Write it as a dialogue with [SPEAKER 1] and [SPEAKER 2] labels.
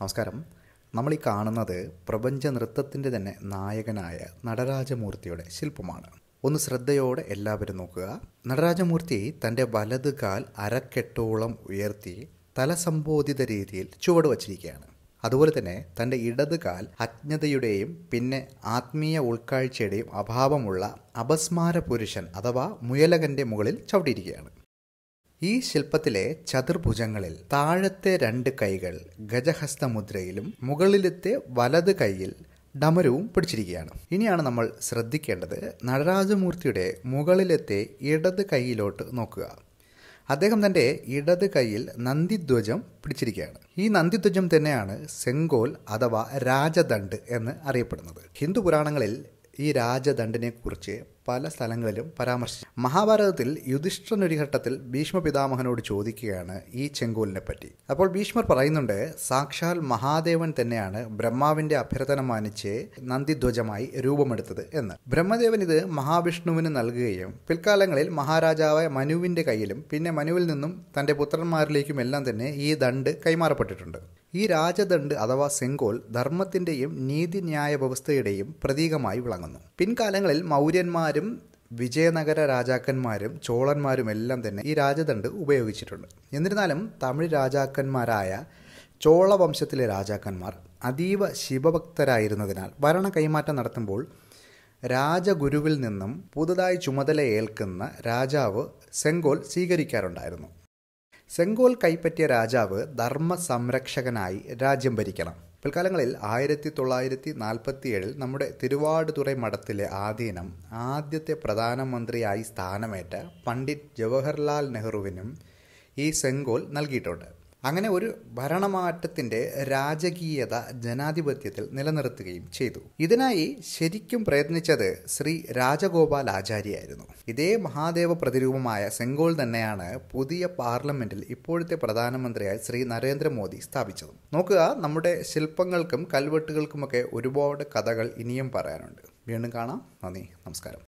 [SPEAKER 1] നമസ്കാരം നമ്മൾ ഈ കാണുന്നത് പ്രപഞ്ച നൃത്തത്തിൻ്റെ തന്നെ നായകനായ നടരാജമൂർത്തിയുടെ ശില്പമാണ് ഒന്ന് ശ്രദ്ധയോടെ എല്ലാവരും നോക്കുക നടരാജമൂർത്തി തൻ്റെ വലത് കാൽ അരക്കെട്ടോളം ഉയർത്തി തലസംബോധിത രീതിയിൽ ചുവട് വച്ചിരിക്കുകയാണ് അതുപോലെ തന്നെ തൻ്റെ ഇടത് കാൽ അജ്ഞതയുടെയും പിന്നെ ആത്മീയ ഉൾക്കാഴ്ചയുടെയും അഭാവമുള്ള അപസ്മാര പുരുഷൻ അഥവാ മുയലകൻ്റെ മുകളിൽ ചവിട്ടിയിരിക്കുകയാണ് ഈ ശില്പത്തിലെ ചതുർഭുജങ്ങളിൽ താഴത്തെ രണ്ട് കൈകൾ ഗജഹസ്തമുദ്രയിലും മുകളിലത്തെ വലത് കൈയിൽ ഡമരവും പിടിച്ചിരിക്കുകയാണ് ഇനിയാണ് നമ്മൾ ശ്രദ്ധിക്കേണ്ടത് നടരാജമൂർത്തിയുടെ മുകളിലത്തെ ഇടത് കൈയിലോട്ട് നോക്കുക അദ്ദേഹം തൻ്റെ ഇടത് കൈയിൽ നന്ദിധ്വജം പിടിച്ചിരിക്കുകയാണ് ഈ നന്ദിധ്വജം തന്നെയാണ് സെങ്കോൽ അഥവാ രാജദണ്ഡ് എന്ന് അറിയപ്പെടുന്നത് ഹിന്ദു പുരാണങ്ങളിൽ ഈ രാജദണ്ഡിനെക്കുറിച്ച് പല സ്ഥലങ്ങളിലും പരാമർശിച്ചു മഹാഭാരതത്തിൽ യുധിഷ്ഠിരൻ ഒരു ഘട്ടത്തിൽ ഭീഷ്മ പിതാമഹനോട് ചോദിക്കുകയാണ് ഈ ചെങ്കോലിനെ പറ്റി അപ്പോൾ ഭീഷ്മർ പറയുന്നുണ്ട് സാക്ഷാൽ മഹാദേവൻ തന്നെയാണ് ബ്രഹ്മാവിന്റെ അഭ്യർത്ഥന മാനിച്ച് നന്ദിധ്വജമായി രൂപമെടുത്തത് എന്ന് ബ്രഹ്മദേവൻ ഇത് മഹാവിഷ്ണുവിന് നൽകുകയും പിൽക്കാലങ്ങളിൽ മഹാരാജാവായ മനുവിന്റെ കയ്യിലും പിന്നെ മനുവിൽ നിന്നും തന്റെ പുത്രന്മാരിലേക്കും എല്ലാം തന്നെ ഈ ദണ്ട് കൈമാറപ്പെട്ടിട്ടുണ്ട് ഈ രാജദണ്ഡ് അഥവാ സെങ്കോൽ ധർമ്മത്തിന്റെയും നീതിന്യായ വ്യവസ്ഥയുടെയും പ്രതീകമായി വിളങ്ങുന്നു പിൻകാലങ്ങളിൽ മൗര്യന്മാർ മഹാന്മാരും വിജയനഗര രാജാക്കന്മാരും ചോളന്മാരും എല്ലാം തന്നെ ഈ രാജദണ്ഡ് ഉപയോഗിച്ചിട്ടുണ്ട് എന്നിരുന്നാലും തമിഴ് രാജാക്കന്മാരായ ചോള വംശത്തിലെ രാജാക്കന്മാർ അതീവ ശിവഭക്തരായിരുന്നതിനാൽ ഭരണ കൈമാറ്റം നടത്തുമ്പോൾ രാജഗുരുവിൽ നിന്നും പുതുതായി ചുമതല ഏൽക്കുന്ന രാജാവ് സെങ്കോൽ സ്വീകരിക്കാറുണ്ടായിരുന്നു സെങ്കോൽ കൈപ്പറ്റിയ രാജാവ് ധർമ്മ സംരക്ഷകനായി രാജ്യം ഭരിക്കണം പിൽക്കാലങ്ങളിൽ ആയിരത്തി തൊള്ളായിരത്തി ഏഴിൽ നമ്മുടെ തിരുവാടുതുറൈ മഠത്തിലെ ആധീനം ആദ്യത്തെ പ്രധാനമന്ത്രിയായി സ്ഥാനമേറ്റ പണ്ഡിറ്റ് ജവഹർലാൽ നെഹ്റുവിനും ഈ സെങ്കോൽ നൽകിയിട്ടുണ്ട് അങ്ങനെ ഒരു ഭരണമാറ്റത്തിന്റെ രാജകീയത ജനാധിപത്യത്തിൽ നിലനിർത്തുകയും ചെയ്തു ഇതിനായി ശരിക്കും പ്രയത്നിച്ചത് ശ്രീ രാജഗോപാലാചാര്യയായിരുന്നു ഇതേ മഹാദേവ പ്രതിരൂപമായ സെങ്കോൾ തന്നെയാണ് പുതിയ പാർലമെന്റിൽ ഇപ്പോഴത്തെ പ്രധാനമന്ത്രിയായ ശ്രീ നരേന്ദ്രമോദി സ്ഥാപിച്ചത് നോക്കുക നമ്മുടെ ശില്പങ്ങൾക്കും കൽവെട്ടുകൾക്കുമൊക്കെ ഒരുപാട് കഥകൾ ഇനിയും പറയാനുണ്ട് വീണ്ടും കാണാം നന്ദി നമസ്കാരം